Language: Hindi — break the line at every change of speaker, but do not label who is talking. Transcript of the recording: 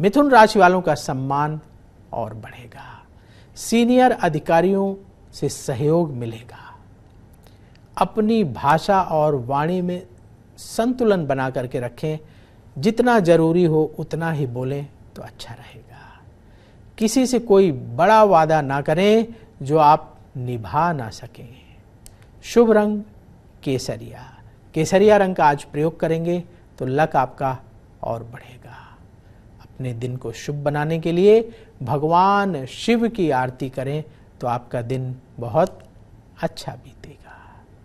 मिथुन राशि वालों का सम्मान और बढ़ेगा सीनियर अधिकारियों से सहयोग मिलेगा अपनी भाषा और वाणी में संतुलन बना करके रखें जितना जरूरी हो उतना ही बोलें तो अच्छा रहेगा किसी से कोई बड़ा वादा ना करें जो आप निभा ना सकें शुभ रंग केसरिया केसरिया रंग का आज प्रयोग करेंगे तो लक आपका और बढ़ेगा अपने दिन को शुभ बनाने के लिए भगवान शिव की आरती करें तो आपका दिन बहुत अच्छा बीतेगा